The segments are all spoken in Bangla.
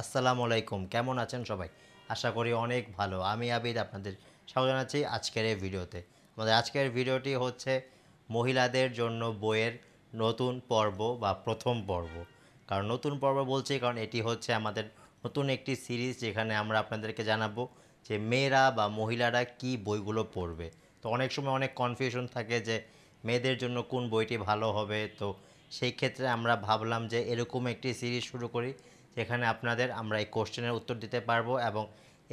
আসসালামু আলাইকুম কেমন আছেন সবাই আশা করি অনেক ভালো আমি আবিদ আপনাদের স্বাগত জানাচ্ছি আজকের এই ভিডিওতে আমাদের আজকের ভিডিওটি হচ্ছে মহিলাদের জন্য বইয়ের নতুন পর্ব বা প্রথম পর্ব কারণ নতুন পর্ব বলছি কারণ এটি হচ্ছে আমাদের নতুন একটি সিরিজ যেখানে আমরা আপনাদেরকে জানাবো যে মেয়েরা বা মহিলারা কি বইগুলো পড়বে তো অনেক সময় অনেক কনফিউশন থাকে যে মেয়েদের জন্য কোন বইটি ভালো হবে তো সেই ক্ষেত্রে আমরা ভাবলাম যে এরকম একটি সিরিজ শুরু করি যেখানে আপনাদের আমরা এই কোশ্চেনের উত্তর দিতে পারবো এবং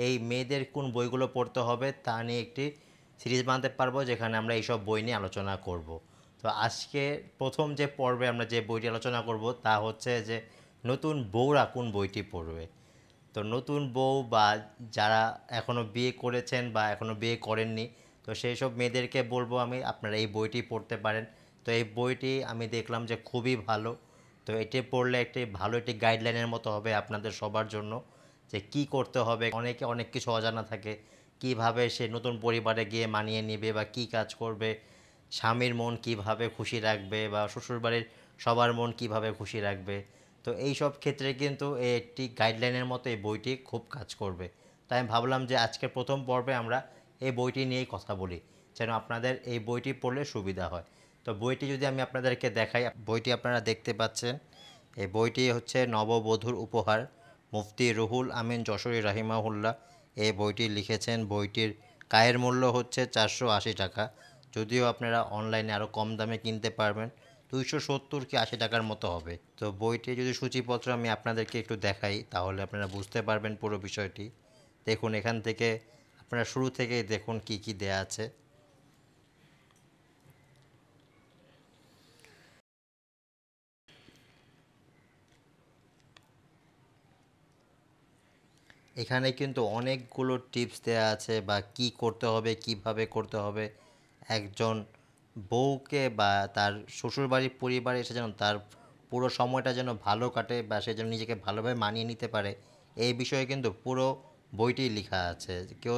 এই মেয়েদের কোন বইগুলো পড়তে হবে তা নিয়ে একটি সিরিজ বানাতে পারবো যেখানে আমরা এইসব বই নিয়ে আলোচনা করব তো আজকে প্রথম যে পর্বে আমরা যে বইটি আলোচনা করব তা হচ্ছে যে নতুন বউরা কোন বইটি পড়বে তো নতুন বউ বা যারা এখনও বিয়ে করেছেন বা এখনও বিয়ে করেননি তো সেই সব মেয়েদেরকে বলবো আমি আপনারা এই বইটি পড়তে পারেন তো এই বইটি আমি দেখলাম যে খুবই ভালো তো এটি পড়লে একটি ভালো একটি গাইডলাইনের মতো হবে আপনাদের সবার জন্য যে কি করতে হবে অনেকে অনেক কিছু অজানা থাকে কিভাবে সে নতুন পরিবারে গিয়ে মানিয়ে নেবে বা কি কাজ করবে স্বামীর মন কিভাবে খুশি রাখবে বা শ্বশুরবাড়ির সবার মন কিভাবে খুশি রাখবে তো এই সব ক্ষেত্রে কিন্তু এই একটি গাইডলাইনের মতো এই বইটি খুব কাজ করবে তাই আমি ভাবলাম যে আজকের প্রথম পর্বে আমরা এই বইটি নিয়েই কথা বলি যেন আপনাদের এই বইটি পড়লে সুবিধা হয় তো বইটি যদি আমি আপনাদেরকে দেখাই বইটি আপনারা দেখতে পাচ্ছেন এই বইটি হচ্ছে নববধূর উপহার মুফতি রুহুল আমিন যশোরী রাহিমাহুল্লাহ এই বইটি লিখেছেন বইটির কায়ের মূল্য হচ্ছে চারশো টাকা যদিও আপনারা অনলাইনে আরও কম দামে কিনতে পারবেন দুইশো সত্তর কি আশি টাকার মতো হবে তো বইটি যদি সূচিপত্র আমি আপনাদেরকে একটু দেখাই তাহলে আপনারা বুঝতে পারবেন পুরো বিষয়টি দেখুন এখান থেকে আপনারা শুরু থেকেই দেখুন কি কি দেয়া আছে এখানে কিন্তু অনেকগুলো টিপস দেয়া আছে বা কি করতে হবে কিভাবে করতে হবে একজন বউকে বা তার শ্বশুরবাড়ির পরিবারে এসে যেন তার পুরো সময়টা যেন ভালো কাটে বা সে যেন নিজেকে ভালোভাবে মানিয়ে নিতে পারে এই বিষয়ে কিন্তু পুরো বইটি লেখা আছে কেউ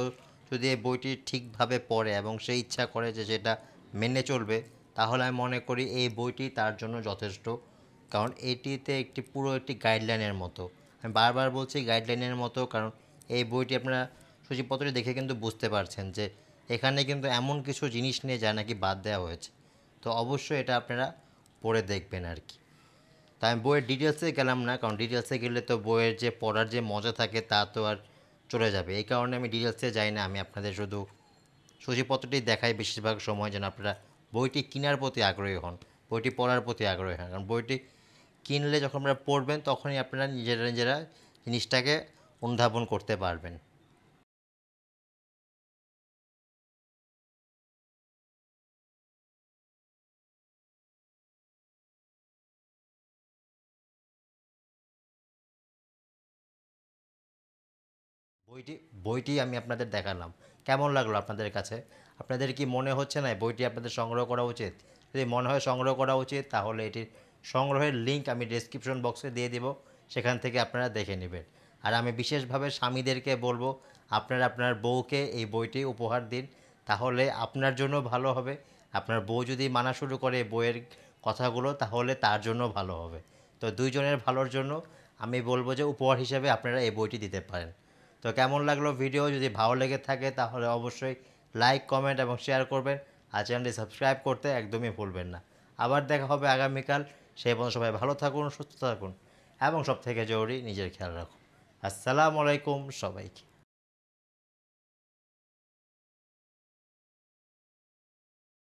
যদি এই বইটি ঠিকভাবে পড়ে এবং সে ইচ্ছা করে যে সেটা মেনে চলবে তাহলে আমি মনে করি এই বইটি তার জন্য যথেষ্ট কারণ এটিতে একটি পুরো একটি গাইডলাইনের মতো আমি বারবার বলছি গাইডলাইনের মতো কারণ এই বইটি আপনারা সূচিপত্রটি দেখে কিন্তু বুঝতে পারছেন যে এখানে কিন্তু এমন কিছু জিনিস নিয়ে যা নাকি বাদ দেওয়া হয়েছে তো অবশ্যই এটা আপনারা পড়ে দেখবেন আর কি তা আমি বইয়ের ডিটেলসে গেলাম না কারণ ডিটেলসে গেলে তো বইয়ের যে পড়ার যে মজা থাকে তা তো আর চলে যাবে এই কারণে আমি ডিটেলসে যাই না আমি আপনাদের শুধু সূচিপত্রটি দেখাই বেশিরভাগ সময় যেন আপনারা বইটি কেনার প্রতি আগ্রহী হন বইটি পড়ার প্রতি আগ্রহী হন কারণ বইটি কিনলে যখন আপনারা পড়বেন তখনই আপনারা নিজেরা নিজেরা জিনিসটাকে অনুধাবন করতে পারবেন বইটি বইটি আমি আপনাদের দেখালাম কেমন লাগলো আপনাদের কাছে আপনাদের কি মনে হচ্ছে না বইটি আপনাদের সংগ্রহ করা উচিত যদি মনে হয় সংগ্রহ করা উচিত তাহলে এটির সংগ্রহের লিঙ্ক আমি ডিসক্রিপশন বক্সে দিয়ে দেব সেখান থেকে আপনারা দেখে নেবেন আর আমি বিশেষভাবে স্বামীদেরকে বলবো আপনারা আপনার বউকে এই বইটি উপহার দিন তাহলে আপনার জন্য ভালো হবে আপনার বউ যদি মানা শুরু করে বইয়ের কথাগুলো তাহলে তার জন্য ভালো হবে তো দুইজনের ভালোর জন্য আমি বলবো যে উপহার হিসেবে আপনারা এই বইটি দিতে পারেন তো কেমন লাগলো ভিডিও যদি ভালো লেগে থাকে তাহলে অবশ্যই লাইক কমেন্ট এবং শেয়ার করবেন আর চ্যানেলটি সাবস্ক্রাইব করতে একদমই ভুলবেন না আবার দেখা হবে আগামীকাল সেই পর্যন্ত সবাই ভালো থাকুন সুস্থ থাকুন এবং সব থেকে জরুরি নিজের খেয়াল রাখুন আসসালামু আলাইকুম সবাইকে